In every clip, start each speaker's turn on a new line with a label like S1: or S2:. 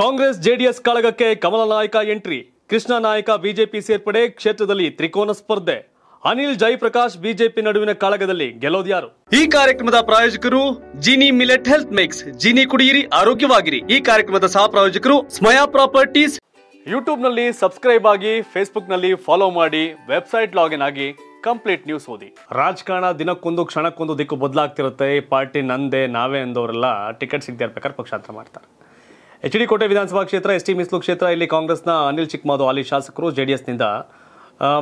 S1: Congress JDS ಕಳಗಕ್ಕೆ ಕಮಲ ನಾಯಕ entry Krishna ನಾಯಕ BJP ಸೇರ್ಪಡೆ ಕ್ಷೇತ್ರದಲ್ಲಿ ತ್ರಿಕೋನ ಸ್ಪರ್ಧೆ ಅನಿಲ್ ಜಯಪ್ರಕಾಶ್ ಬಿಜೆಪಿ ನಡುವಿನ ಕಾಳಗದಲ್ಲಿ ಯಾರು ಈ ಕಾರ್ಯಕ್ರಮದ ಪ್ರಾಯೋಜಕರು Gini millet health mix Gini ಕುಡಿಯಿರಿ ಆರೋಗ್ಯವಾಗಿರಿ ಈ ಕಾರ್ಯಕ್ರಮದ ಸಹ ಪ್ರಾಯೋಜಕರು ಸ್ಮಯಾ ಪ್ರಾಪರ್ಟೀಸ್ ನಲ್ಲಿ ಸಬ್ಸ್ಕ್ರೈಬ್ ಆಗಿ ನಲ್ಲಿ ಫಾಲೋ ಮಾಡಿ ವೆಬ್ಸೈಟ್ ಲಾಗಿನ್ ಆಗಿ ಕಂಪ್ಲೀಟ್ ನ್ಯೂಸ್ ಓದಿ ರಾಜಕಾರಣ ದಿನಕ್ಕೊಂದು ಕ್ಷಣಕ್ಕೊಂದು ದಿಕ್ಕು ಬದಲಾಗ್ತಿರುತ್ತೆ ಈ ಪಾರ್ಟಿ ನಂದೇ ನಾವೇ ಅಂದವರೆಲ್ಲ ಟಿಕೆಟ್ ಸಿಗದೆ ಇರ್ಬೇಕಾದ್ರೆ ಪಕ್ಷಾಂತರ ಮಾಡ್ತಾರೆ ಎಚ್ ಡಿ ಕೋಟೆ ವಿಧಾನಸಭಾ ಕ್ಷೇತ್ರ ಎಸ್ ಟಿ ಮೀಸಲು ಕ್ಷೇತ್ರ ಇಲ್ಲಿ ಕಾಂಗ್ರೆಸ್ನ ಅನಿಲ್ ಚಿಕ್ಕಮಾಧು ಅಲ್ಲಿ ಶಾಸಕರು ಎಸ್ನಿಂದ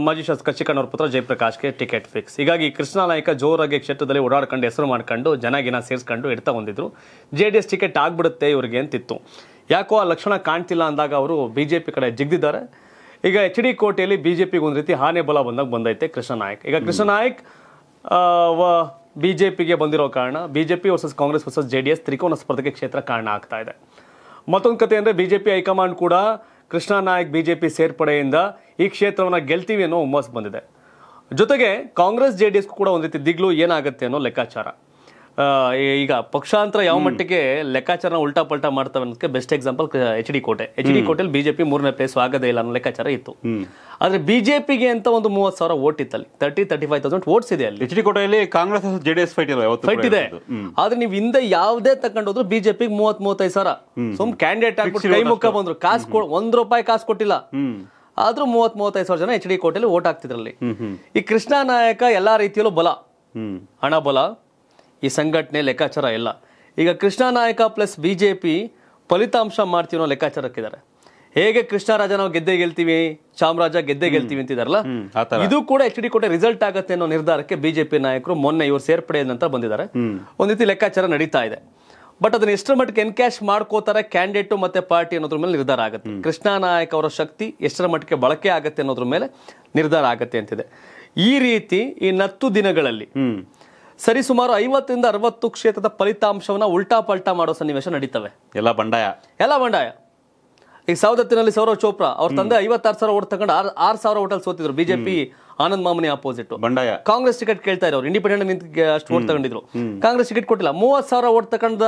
S1: ಮಾಜಿ ಶಾಸಕ ಚಿಕ್ಕಣ್ಣವ್ರ ಪುತ್ರ ಜಯಪ್ರಕಾಶ್ಗೆ ಟಿಕೆಟ್ ಫಿಕ್ಸ್ ಹೀಗಾಗಿ ಕೃಷ್ಣ ನಾಯಕ ಜೋರಾಗಿ ಕ್ಷೇತ್ರದಲ್ಲಿ ಓಡಾಡ್ಕೊಂಡು ಹೆಸರು ಮಾಡ್ಕೊಂಡು ಜನಗಿನ ಸೇರಿಸ್ಕೊಂಡು ಇಡ್ತಾ ಹೊಂದಿದ್ರು ಜೆ ಡಿ ಎಸ್ ಟಿಕೆಟ್ ಆಗ್ಬಿಡುತ್ತೆ ಇವ್ರಿಗೆ ಅಂತಿತ್ತು ಯಾಕೋ ಆ ಲಕ್ಷಣ ಕಾಣ್ತಿಲ್ಲ ಅಂದಾಗ ಅವರು ಬಿ ಜೆ ಪಿ ಕಡೆ ಜಿಗ್ದಿದ್ದಾರೆ ಈಗ ಎಚ್ ಡಿ ಕೋಟೆಯಲ್ಲಿ ಬಿ ಜೆ ಪಿಗೆ ಒಂದು ರೀತಿ ಹಾನೆ ಬಲ ಬಂದಾಗ ಬಂದೈತೆ ಕೃಷ್ಣ ನಾಯಕ್ ಈಗ ಕೃಷ್ಣ ನಾಯಕ್ ಬಿ ಜೆ ಪಿಗೆ ಬಂದಿರೋ ಕಾರಣ B J P versus Congress versus J D S ತ್ರಿಕೋನ ಸ್ಪರ್ಧೆಗೆ ಕ್ಷೇತ್ರ ಕಾರಣ ಆಗ್ತಾ ಇದೆ ಮತ್ತೊಂದು ಕತೆ ಅಂದರೆ ಬಿ ಜೆ ಪಿ ಹೈಕಮಾಂಡ್ ಕೂಡ Krishna Nayak B J P ಸೇರ್ಪಡೆಯಿಂದ ಈ ಕ್ಷೇತ್ರವನ್ನು ಗೆಲ್ತೀವಿ ಅನ್ನೋ ಹುಮ್ಮಸ್ ಬಂದಿದೆ ಜೊತೆಗೆ ಕಾಂಗ್ರೆಸ್ ಜೆ ಡಿ ಎಸ್ ಕೂಡ ರೀತಿ ದಿಗ್ಲು ಏನಾಗುತ್ತೆ ಅನ್ನೋ ಲೆಕ್ಕಾಚಾರ ಈಗ ಪಕ್ಷಾಂತರ ಯಾವ ಮಟ್ಟಿಗೆ ಲೆಕ್ಕಾಚಾರ ಉಲ್ಟಾ ಪಲ್ಟಾ ಮಾಡ್ತವೆ ಅನ್ನೋದಕ್ಕೆ best example H D Kote H D ಕೋಟೆಲಿ ಬಿಜೆಪಿ ಮೂರನೇ ಪ್ಲೇಸ್ ಆಗದೇ ಇಲ್ಲ ಅನ್ನೋ ಲೆಕ್ಕಾಚಾರ ಇತ್ತು ಆದ್ರೆ ಬಿಜೆಪಿಗೆ ಅಂತ ಒಂದು ಮೂವತ್ತು ಸಾವಿರ ವೋಟ್ ಇತ್ತಲ್ಲಿ thirty thirty five thousand votes ಇದೆ ಅಲ್ಲಿ ಎಚ್ ಡಿ ಕೋಟೆಯಲ್ಲಿ ಕಾಂಗ್ರೆಸ್ ಜೆಡಿಎಸ್ ಫೈಟ್ ಇಲ್ಲ ಫೈಟ್ ಇದೆ ಆದ್ರೆ ನೀವು ಹಿಂದೆ ಯಾವುದೇ ತಗೊಂಡೋದ್ರು ಬಿಜೆಪಿಗೆ ಮೂವತ್ ಮೂವತ್ತೈದು ಸಾವಿರ ಸುಮ್ ಕ್ಯಾಂಡಿಡೇಟ್ ಆಗ್ಬಿಟ್ಟು ಕೈ ಮುಖ ಬಂದ್ರು ಕಾಸು ಒಂದ್ ರೂಪಾಯಿ ಕಾಸು ಕೊಟ್ಟಿಲ್ಲ ಆದ್ರೂ ಮೂವತ್ ಮೂವತ್ತೈದು ಸಾವಿರ ಜನ ಎಚ್ ಡಿ ಕೋಟೆಯಲ್ಲಿ ವೋಟ್ ಆಗ್ತಿದ್ರಲ್ಲಿ ಈ ಕೃಷ್ಣ ನಾಯಕ ಎಲ್ಲಾ ರೀತಿಯಲ್ಲೂ ಬಲ ಹಣ ಬಲ ಈ ಸಂಘಟನೆ ಲೆಕ್ಕಾಚಾರ ಇಲ್ಲ ಈಗ ಕೃಷ್ಣ ನಾಯಕ ಪ್ಲಸ್ ಬಿ ಜೆ ಪಿ ಫಲಿತಾಂಶ ಮಾಡ್ತೀವಿ ಅನ್ನೋ ಲೆಕ್ಕಾಚಾರಕ್ಕಿದ್ದಾರೆ ಹೇಗೆ ರಾಜ ನಾವು ಗೆದ್ದೆ ಗೆಲ್ತೀವಿ ಚಾಮರಾಜ ಗೆದ್ದೆ ಗೆಲ್ತೀವಿ ಅಂತಿದಾರಲ್ಲ ಇದು ಕೂಡ ಎಚ್ ಡಿ ಕೋಟೆ ರಿಸಲ್ಟ್ ಆಗುತ್ತೆ ಅನ್ನೋ ನಿರ್ಧಾರಕ್ಕೆ ಬಿಜೆಪಿ ನಾಯಕರು ಮೊನ್ನೆ ಇವರು ಸೇರ್ಪಡೆ ಅಂತ ಬಂದಿದ್ದಾರೆ ಒಂದ್ ರೀತಿ ಲೆಕ್ಕಾಚಾರ ನಡೀತಾ ಇದೆ ಬಟ್ ಅದನ್ನ ಎಷ್ಟರ ಮಟ್ಟಿಗೆ ಎನ್ಕ್ಯಾಶ್ ಮಾಡ್ಕೋತಾರೆ ಕ್ಯಾಂಡಿಡೇಟ್ ಮತ್ತೆ ಪಾರ್ಟಿ ಅನ್ನೋದ್ರ ಮೇಲೆ ನಿರ್ಧಾರ ಆಗುತ್ತೆ ಕೃಷ್ಣ ನಾಯಕ್ ಅವರ ಶಕ್ತಿ ಎಷ್ಟರ ಮಟ್ಟಿಗೆ ಬಳಕೆ ಆಗುತ್ತೆ ಅನ್ನೋದ್ರ ಮೇಲೆ ನಿರ್ಧಾರ ಆಗತ್ತೆ ಅಂತಿದೆ ಈ ರೀತಿ ಈ ನತ್ತು ದಿನಗಳಲ್ಲಿ ಸರಿ ಸುಮಾರು ಐವತ್ತರಿಂದ ಅರವತ್ತು ಕ್ಷೇತ್ರದ ಫಲಿತಾಂಶವನ್ನ ಉಲ್ಟಾ ಪಲ್ಟಾ ಮಾಡೋ ಸನ್ನಿವೇಶ ನಡೀತವೆ ಎಲ್ಲ ಬಂಡಾಯ ಎಲ್ಲ ಬಂಡಾಯ ಈಗ ಸೌದತ್ತಿನಲ್ಲಿ ಸೌರವ್ ಚೋಪ್ರಾ ಅವ್ರ ತಂದೆ ಐವತ್ತಾರು ಸಾವಿರ ಓಟ್ ತಗೊಂಡು ಆರ್ ಆರ್ ಸಾವಿರ ಓಟಲ್ ಸೋತಿದ್ರು ಬಿಜೆಪಿ ಆನಂದ್ ಮಾಮನಿ ಅಪೋಸಿಟ್ ಬಂಡಾಯ ಕಾಂಗ್ರೆಸ್ ಟಿಕೆಟ್ ಕೇಳ್ತಾ ಇರೋರು ಇಂಡಿಪೆಂಡೆಂಟ್ ನಿಂತ ಅಷ್ಟು ಓಟ್ ತಗೊಂಡಿದ್ರು ಕಾಂಗ್ರೆಸ್ ಟಿಕೆಟ್ ಕೊಟ್ಟಿಲ್ಲ ಮೂವತ್ತು ಸಾವಿರ ಓಟ್ ತಗೊಂಡ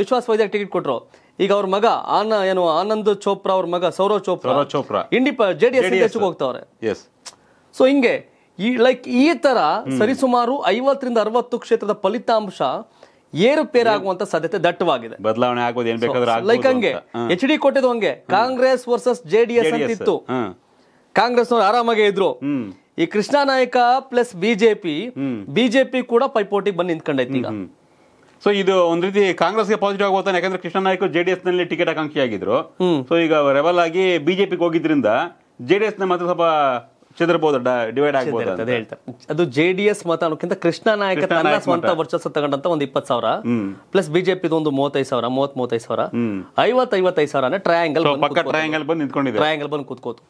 S1: ವಿಶ್ವಾಸ ವೈದ್ಯಕ ಟಿಕೆಟ್ ಕೊಟ್ಟರು ಈಗ ಅವ್ರ ಮಗ ಆನ ಏನು ಆನಂದ್ ಚೋಪ್ರಾ ಅವ್ರ ಮಗ ಸೌರವ್ ಚೋಪ್ರಾ ಚೋಪ್ರಾ ಇಂಡಿಪ ಜೆಡಿಎಸ್ ಹೋಗ್ತಾವ್ರೆ ಸೊ ಹಿಂಗೆ ಈ ಲೈಕ್ ಈ ತರ ಸರಿಸುಮಾರು ಐವತ್ತರಿಂದ ಅರವತ್ತು ಕ್ಷೇತ್ರದ ಫಲಿತಾಂಶ ಆಗುವಂತ ಸಾಧ್ಯತೆ ದಟ್ಟವಾಗಿದೆ ಬದಲಾವಣೆ ಆಗೋದು ಏನ್ ಬೇಕಾದ್ರೆ ಲೈಕ್ ಹಂಗೆ ಎಚ್ ಡಿ ಕೊಟ್ಟಿದ್ದು ಹಂಗೆ Congress versus J D S ಅಂತ ಇತ್ತು ಕಾಂಗ್ರೆಸ್ ನವರು ಆರಾಮಾಗೇ ಇದ್ರು ಈ ಕೃಷ್ಣ ನಾಯಕ ಪ್ಲಸ್ ಬಿಜೆಪಿ ಬಿಜೆಪಿ ಕೂಡ ಪೈಪೋಟಿ ಬಂದು ನಿಂತ್ಕೊಂಡೈತಿ ಈಗ ಸೊ ಇದು ಒಂದ್ ರೀತಿ ಕಾಂಗ್ರೆಸ್ ಗೆ ಪಾಸಿಟಿವ್ ಆಗೋತಾನೆ ಯಾಕಂದ್ರೆ ಕೃಷ್ಣ ನಾಯಕ ಜೆಡಿಎಸ್ ನಲ್ಲಿ ಟಿಕೆಟ್ ಆಕಾಂಕ್ಷಿ ಆಗಿದ್ರು ಸೊ ಈಗ ರೆವಲ್ ಆಗಿ ಬಿಜೆಪಿಗೆ ಹೋಗಿದ್ರಿಂದ ಜೆಡಿಎಸ್ ನ ಮಾತ್ರ ಸ್ವಲ್ಪ ಚದರ್ಬಹುದು ಡಿವೈಡ್ ಆಗ್ಬೋದು ಅಂತ ಹೇಳ್ತಾರೆ ಅದು ಜೆ ಡಿ ಎಸ್ ಮತ ಅನ್ನೋಕ್ಕಿಂತ ಕೃಷ್ಣ ನಾಯಕ ತನ್ನ ಸ್ವಂತ ವರ್ಚಸ್ಸು ತಗೊಂಡಂತ ಒಂದು ಇಪ್ಪತ್ತು ಸಾವಿರ ಪ್ಲಸ್ ಬಿಜೆಪಿ ಒಂದು ಮೂವತ್ತೈದು ಸಾವಿರ ಮೂವತ್ ಮೂವತ್ತೈದು ಸಾವಿರ ಐವತ್ ಐವತ್ತೈದು ಸಾವಿರನೇ ಟ್ರಯಾಂಗಲ್ ಟ್ರಯಾಂಗಲ್ ಬಂದು ನಿಂತ್ಕೊಂಡಿದೆ ಟ್ರಯಾಂಗಲ್ ಬಂದು ಕೂತ್ಕೋತು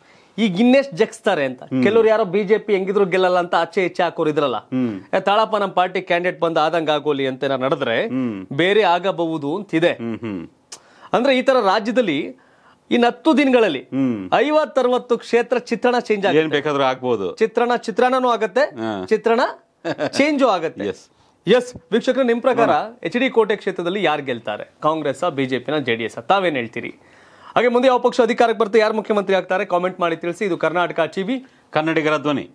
S1: ಈಗ ಇನ್ನೆಷ್ಟು ಜಗಿಸ್ತಾರೆ ಅಂತ ಕೆಲವ್ರು ಯಾರೋ ಬಿಜೆಪಿ ಹೆಂಗಿದ್ರು ಗೆಲ್ಲಲ್ಲ ಅಂತ ಆಚೆ ಈಚೆ ಹಾಕೋರು ಇದ್ರಲ್ಲ ತಾಳಪ್ಪ ನಮ್ಮ ಪಾರ್ಟಿ ಕ್ಯಾಂಡಿಡೇಟ್ ಬಂದು ಆದಂಗ ಆಗೋಲಿ ಅಂತ ನಡೆದ್ರೆ ಬೇರೆ ಆಗಬಹುದು ಅಂತಿದೆ ಅಂದ್ರೆ ಈ ತರ ರಾಜ್ಯದಲ್ಲಿ ಇನ್ ಹತ್ತು ದಿನಗಳಲ್ಲಿ ಐವತ್ತರವತ್ತು ಕ್ಷೇತ್ರ ಚಿತ್ರಣ ಚೇಂಜ್ ಆಗುತ್ತೆ ಚಿತ್ರಣ ಚಿತ್ರಣನೂ ಆಗತ್ತೆ ಚಿತ್ರಣ ಚೇಂಜು ಆಗತ್ತೆ ಎಸ್ ವೀಕ್ಷಕರು ನಿಮ್ ಪ್ರಕಾರ ಎಚ್ ಡಿ ಕೋಟೆ ಕ್ಷೇತ್ರದಲ್ಲಿ ಯಾರು ಗೆಲ್ತಾರೆ ಕಾಂಗ್ರೆಸ್ ಬಿಜೆಪಿನ ಜೆ ಡಿ ತಾವೇನ್ ಹೇಳ್ತೀರಿ ಹಾಗೆ ಮುಂದೆ ಯಾವ ಪಕ್ಷ ಅಧಿಕಾರಕ್ಕೆ ಬರುತ್ತೆ ಯಾರು ಮುಖ್ಯಮಂತ್ರಿ ಆಗ್ತಾರೆ ಕಾಮೆಂಟ್ ಮಾಡಿ ತಿಳಿಸಿ ಇದು ಕರ್ನಾಟಕ ಟಿವಿ ಕನ್ನಡಿಗರ ಧ್ವನಿ